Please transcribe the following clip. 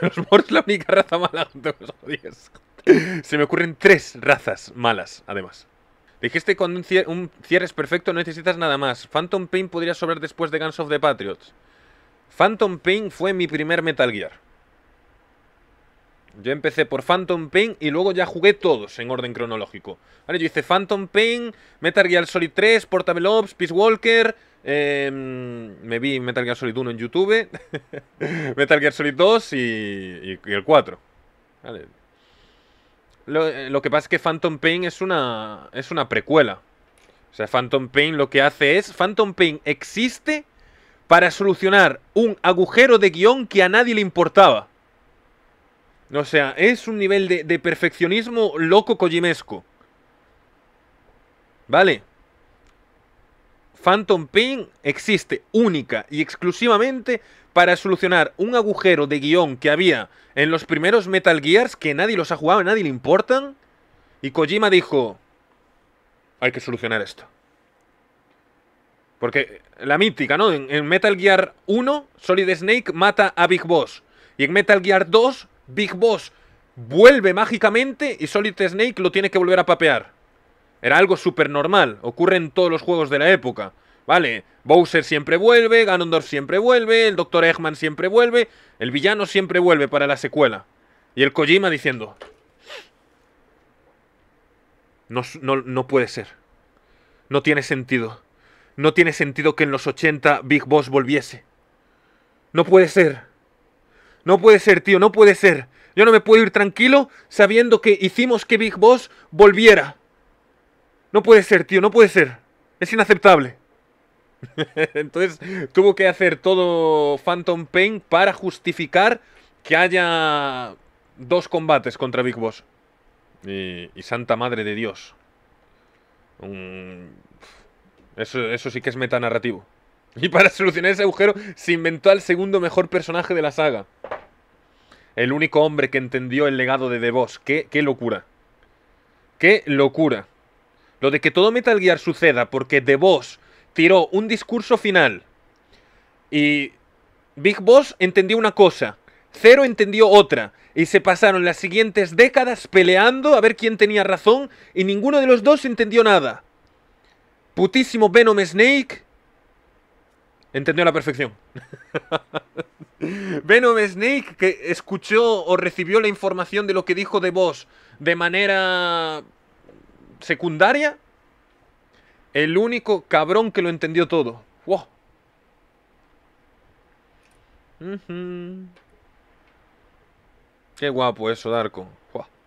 Los Morts la única raza mala Se me ocurren tres razas malas, además. Dijiste cuando un, cierre es perfecto, no necesitas nada más. Phantom Pain podría sobrar después de Guns of the Patriots. Phantom Pain fue mi primer Metal Gear. Yo empecé por Phantom Pain y luego ya jugué todos en orden cronológico. yo hice Phantom Pain, Metal Gear Solid 3, Portable Ops, Peace Walker, Em, me vi Metal Gear Solid 1 en YouTube, Metal Gear Solid 2 y, el 4. Eh, lo, que pasa es que Phantom Pain es una, es una precuela. O sea, Phantom Pain lo que hace es... Phantom Pain existe para solucionar un agujero de guión que a nadie le importaba. O sea, es un nivel de, perfeccionismo loco kojimesco. ¿Vale? Phantom Pain existe única y exclusivamente para solucionar un agujero de guión que había en los primeros Metal Gears que nadie los ha jugado, a nadie le importan. Y Kojima dijo, hay que solucionar esto. Porque la mítica, ¿no? En, en, Metal Gear 1, Solid Snake mata a Big Boss. Y en Metal Gear 2, Big Boss vuelve mágicamente y Solid Snake lo tiene que volver a papear. Era algo súper normal, ocurre en todos los juegos de la época. Vale, Bowser siempre vuelve, Ganondorf siempre vuelve, el Dr. Eggman siempre vuelve, el villano siempre vuelve para la secuela. Y el Kojima diciendo... No, no, no puede ser. No tiene sentido. No tiene sentido que en los 80 Big Boss volviese. No puede ser. No puede ser, tío, no puede ser. Yo no me puedo ir tranquilo sabiendo que hicimos que Big Boss volviera. No puede ser, tío, no puede ser. Es inaceptable. Entonces tuvo que hacer todo Phantom Pain para justificar que haya dos combates contra Big Boss. Y, Santa Madre de Dios. eso, sí que es metanarrativo. Y para solucionar ese agujero se inventó al segundo mejor personaje de la saga. El único hombre que entendió el legado de The Boss. qué, qué locura! ¡Qué locura! Lo de que todo Metal Gear suceda porque The Boss tiró un discurso final y Big Boss entendió una cosa, Zero entendió otra, y se pasaron las siguientes décadas peleando a ver quién tenía razón y ninguno de los dos entendió nada. Putísimo Venom Snake entendió a la perfección. Venom Snake que escuchó o recibió la información de lo que dijo de Boss de manera secundaria, el único cabrón que lo entendió todo. ¡Wow! Qué guapo eso, Darko. ¡Wow!